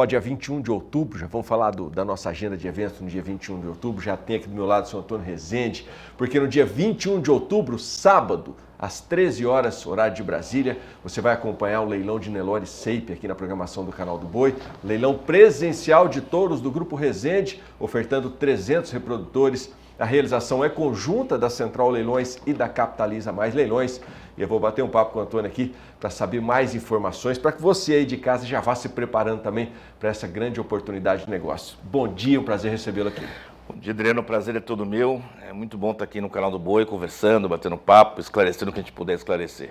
Ó, dia 21 de outubro, já vamos falar do, da nossa agenda de eventos no dia 21 de outubro, já tem aqui do meu lado o seu Antônio Rezende, porque no dia 21 de outubro, sábado, às 13 horas, horário de Brasília, você vai acompanhar o leilão de Nelore Seipe aqui na programação do Canal do Boi, leilão presencial de touros do Grupo Rezende, ofertando 300 reprodutores a realização é conjunta da Central Leilões e da Capitaliza Mais Leilões. E eu vou bater um papo com o Antônio aqui para saber mais informações, para que você aí de casa já vá se preparando também para essa grande oportunidade de negócio. Bom dia, um prazer recebê-lo aqui. Bom dia, Adriano. O prazer é todo meu. É muito bom estar aqui no canal do Boi, conversando, batendo papo, esclarecendo o que a gente puder esclarecer.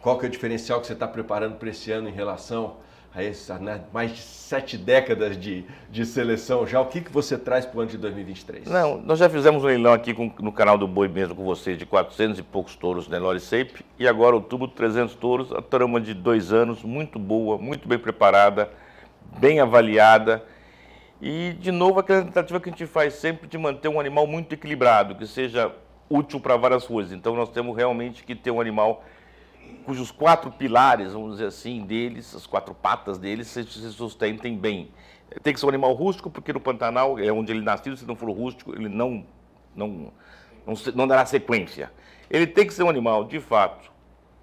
Qual que é o diferencial que você está preparando para esse ano em relação essa, né, mais de sete décadas de, de seleção já, o que, que você traz para o ano de 2023? Não, nós já fizemos um leilão aqui com, no canal do Boi mesmo com vocês de 400 e poucos touros Nelore né, Seip e agora outubro 300 touros, a trama de dois anos, muito boa, muito bem preparada, bem avaliada e de novo aquela tentativa que a gente faz sempre de manter um animal muito equilibrado, que seja útil para várias coisas, então nós temos realmente que ter um animal equilibrado cujos quatro pilares, vamos dizer assim, deles, as quatro patas deles, se, se sustentem bem. Tem que ser um animal rústico, porque no Pantanal, é onde ele nasceu, se não for rústico, ele não, não, não, não dará sequência. Ele tem que ser um animal, de fato,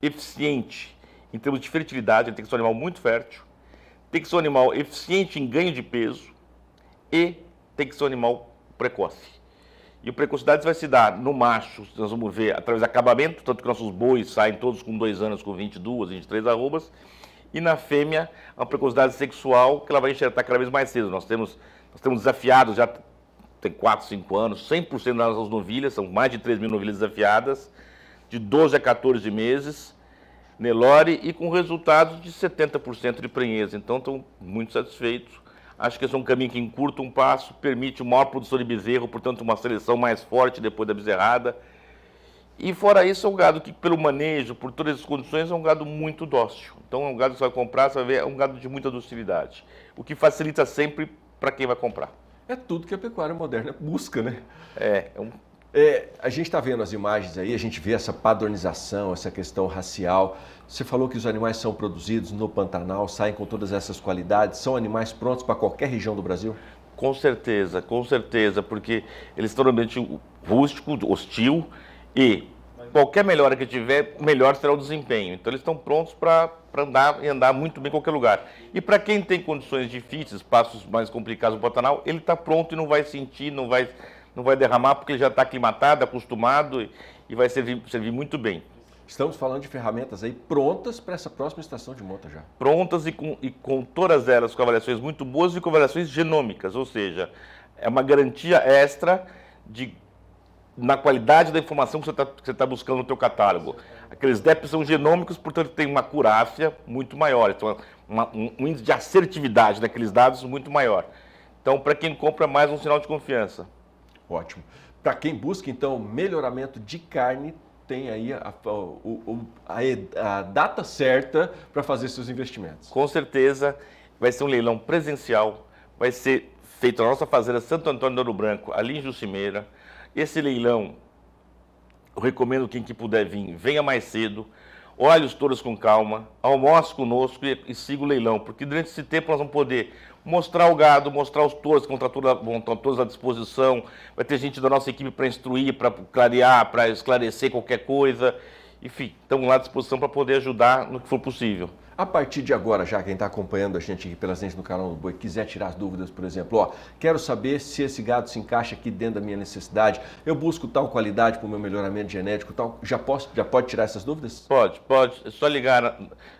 eficiente em termos de fertilidade, ele tem que ser um animal muito fértil, tem que ser um animal eficiente em ganho de peso e tem que ser um animal precoce. E o precocidade vai se dar no macho, nós vamos ver, através de acabamento, tanto que nossos bois saem todos com dois anos, com 22, 23 arrobas. E na fêmea, a precocidade sexual, que ela vai enxertar cada vez mais cedo. Nós temos, nós temos desafiados já tem 4, 5 anos, 100% das nossas novilhas, são mais de 3 mil novilhas desafiadas, de 12 a 14 meses, Nelore, e com resultados de 70% de prenheza. Então, estão muito satisfeitos Acho que esse é um caminho que encurta um passo, permite o maior produção de bezerro, portanto, uma seleção mais forte depois da bezerrada. E fora isso, é um gado que, pelo manejo, por todas as condições, é um gado muito dócil. Então, é um gado que você vai comprar, você vai ver, é um gado de muita docilidade, o que facilita sempre para quem vai comprar. É tudo que a pecuária moderna busca, né? É, é um é, a gente está vendo as imagens aí, a gente vê essa padronização, essa questão racial. Você falou que os animais são produzidos no Pantanal, saem com todas essas qualidades, são animais prontos para qualquer região do Brasil? Com certeza, com certeza, porque eles estão no ambiente rústico, hostil e qualquer melhora que tiver, melhor será o desempenho. Então eles estão prontos para andar e andar muito bem em qualquer lugar. E para quem tem condições difíceis, passos mais complicados no Pantanal, ele está pronto e não vai sentir, não vai não vai derramar porque ele já está aclimatado, acostumado e vai servir, servir muito bem. Estamos falando de ferramentas aí prontas para essa próxima estação de monta já. Prontas e com, e com todas elas com avaliações muito boas e com avaliações genômicas, ou seja, é uma garantia extra de, na qualidade da informação que você está tá buscando no teu catálogo. Aqueles DEPs são genômicos, portanto tem uma curáfia muito maior, então uma, um, um índice de assertividade daqueles dados muito maior. Então, para quem compra, é mais um sinal de confiança. Ótimo. Para quem busca, então, melhoramento de carne, tem aí a, a, a, a data certa para fazer seus investimentos. Com certeza, vai ser um leilão presencial, vai ser feito na nossa fazenda Santo Antônio do Ouro Branco, ali em Jucimeira. Esse leilão, eu recomendo quem que puder vir, venha mais cedo, olhe os touros com calma, almoce conosco e, e siga o leilão, porque durante esse tempo nós vamos poder mostrar o gado, mostrar os touros, que vão estão todos à disposição. Vai ter gente da nossa equipe para instruir, para clarear, para esclarecer qualquer coisa. Enfim, estamos lá à disposição para poder ajudar no que for possível. A partir de agora, já quem está acompanhando a gente aqui pelas redes no canal do Boi, quiser tirar as dúvidas, por exemplo, ó, quero saber se esse gado se encaixa aqui dentro da minha necessidade, eu busco tal qualidade para o meu melhoramento genético, tal, já, posso, já pode tirar essas dúvidas? Pode, pode. É só ligar,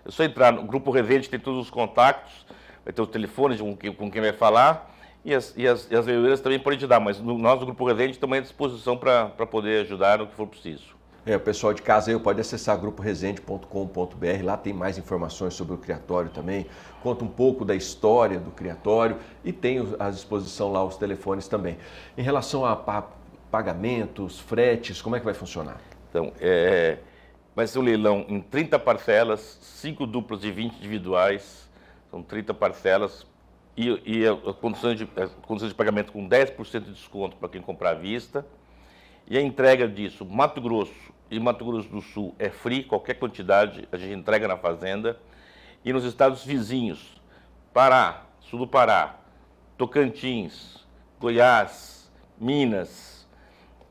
é só entrar no Grupo Revente, tem todos os contatos vai ter o telefone de um, com quem vai falar e as, e as, e as também podem te dar, mas no, nós do Grupo Resende estamos à disposição para poder ajudar no que for preciso. É, o pessoal de casa aí pode acessar gruporesende.com.br, lá tem mais informações sobre o criatório também, conta um pouco da história do criatório e tem à disposição lá os telefones também. Em relação a pagamentos, fretes, como é que vai funcionar? Então, é, vai ser um leilão em 30 parcelas, 5 duplas de 20 individuais, são 30 parcelas e, e condições de, condições de pagamento com 10% de desconto para quem comprar à vista. E a entrega disso, Mato Grosso e Mato Grosso do Sul é free, qualquer quantidade a gente entrega na fazenda. E nos estados vizinhos, Pará, Sul do Pará, Tocantins, Goiás, Minas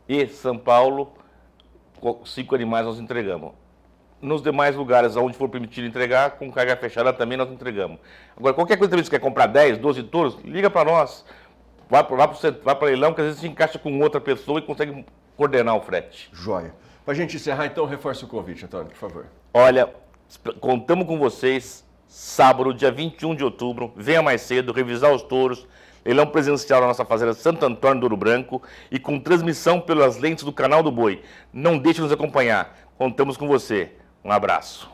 e São Paulo, cinco animais nós entregamos nos demais lugares onde for permitido entregar, com carga fechada também nós entregamos. Agora, qualquer coisa também, você quer comprar 10, 12 touros, liga para nós, vai para o leilão, que às vezes se encaixa com outra pessoa e consegue coordenar o frete. Joia. Para a gente encerrar, então, reforça o convite, Antônio, por favor. Olha, contamos com vocês, sábado, dia 21 de outubro, venha mais cedo, revisar os touros, leilão presencial na nossa fazenda Santo Antônio do Ouro Branco e com transmissão pelas lentes do canal do Boi. Não deixe nos acompanhar, contamos com você. Um abraço.